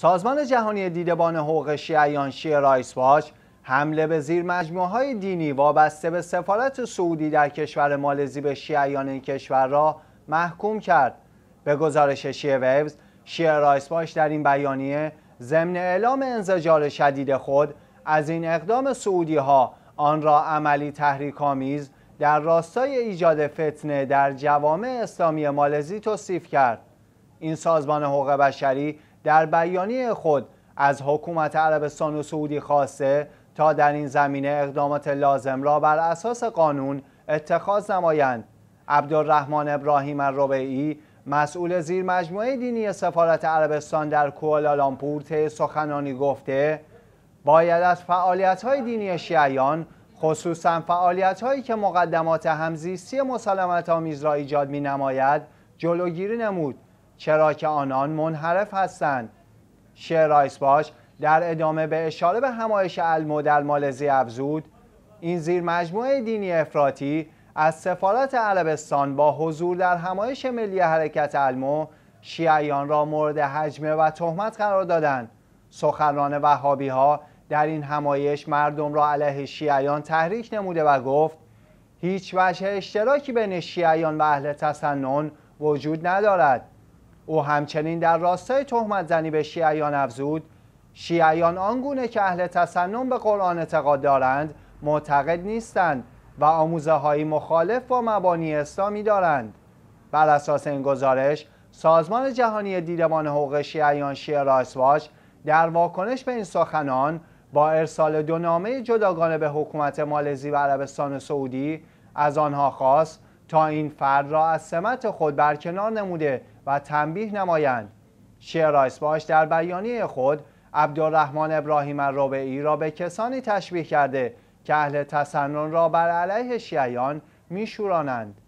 سازمان جهانی دیدبان حقوق شیعیان شیع رایس حمله به زیر مجموعه های دینی وابسته به سفارت سعودی در کشور مالزی به شیعیان این کشور را محکوم کرد به گزارش شیعه ویوز شیعه رایس باش در این بیانیه ضمن اعلام انزجار شدید خود از این اقدام سعودی ها آن را عملی آمیز در راستای ایجاد فتنه در جوامع اسلامی مالزی توصیف کرد این سازمان حقوق بشری در بیانیه خود از حکومت عربستان و سعودی خواسته تا در این زمینه اقدامات لازم را بر اساس قانون اتخاذ نمایند عبدالرحمن ابراهیم الربعی مسئول زیر مجموعه دینی سفارت عربستان در کوالالامپور سخنانی گفته باید از فعالیت دینی شیعیان خصوصا فعالیت که مقدمات همزیستی مسلمت آمیز را ایجاد می نماید جلوگیری نمود چرا که آنان منحرف هستند شعر باش در ادامه به اشاره به همایش علمو در مالزی افزود این زیر مجموعه دینی افراطی از سفارت عربستان با حضور در همایش ملی حرکت علمو شیعیان را مورد حجمه و تهمت قرار دادند سخنران وهابی ها در این همایش مردم را علیه شیعیان تحریک نموده و گفت هیچ وجه اشتراکی بین شیعیان و اهل تسنن وجود ندارد او همچنین در راستای تهمت زنی به شیعیان افزود شیعیان آنگونه که اهل تسنن به قرآن اعتقاد دارند معتقد نیستند و آموزه مخالف با مبانی اسلامی دارند بر اساس این گزارش سازمان جهانی دیدمان حقوق شیعیان شیعه رایسواش در واکنش به این سخنان با ارسال دو نامه جداگانه به حکومت مالزی و عربستان سعودی از آنها خواست تا این فرد را از سمت خود برکنار نموده و تنبیه نمایند شعر باش در بیانیه خود عبدالرحمن ابراهیم ربعی را به کسانی تشبیه کرده که اهل تسنن را بر علیه شیعیان میشورانند